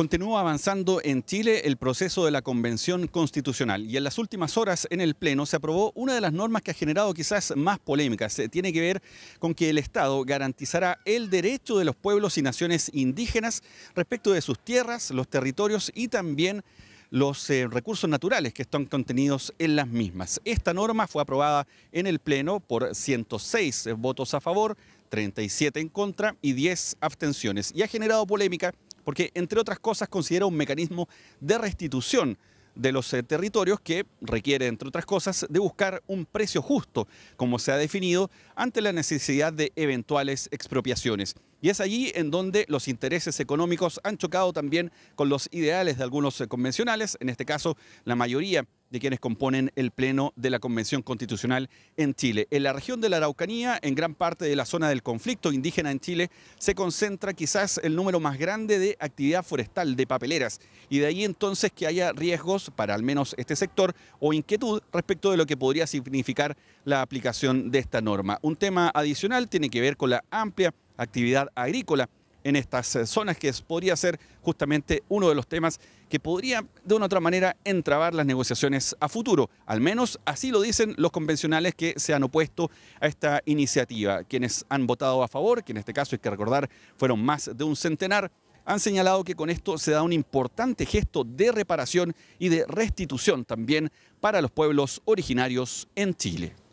Continúa avanzando en Chile el proceso de la Convención Constitucional y en las últimas horas en el Pleno se aprobó una de las normas que ha generado quizás más polémicas. Eh, tiene que ver con que el Estado garantizará el derecho de los pueblos y naciones indígenas respecto de sus tierras, los territorios y también los eh, recursos naturales que están contenidos en las mismas. Esta norma fue aprobada en el Pleno por 106 votos a favor, 37 en contra y 10 abstenciones y ha generado polémica porque entre otras cosas considera un mecanismo de restitución de los eh, territorios que requiere, entre otras cosas, de buscar un precio justo, como se ha definido, ante la necesidad de eventuales expropiaciones. Y es allí en donde los intereses económicos han chocado también con los ideales de algunos eh, convencionales, en este caso la mayoría de quienes componen el Pleno de la Convención Constitucional en Chile. En la región de la Araucanía, en gran parte de la zona del conflicto indígena en Chile, se concentra quizás el número más grande de actividad forestal, de papeleras, y de ahí entonces que haya riesgos para al menos este sector o inquietud respecto de lo que podría significar la aplicación de esta norma. Un tema adicional tiene que ver con la amplia actividad agrícola en estas eh, zonas, que podría ser justamente uno de los temas que podría de una u otra manera entrabar las negociaciones a futuro. Al menos así lo dicen los convencionales que se han opuesto a esta iniciativa. Quienes han votado a favor, que en este caso hay que recordar fueron más de un centenar, han señalado que con esto se da un importante gesto de reparación y de restitución también para los pueblos originarios en Chile.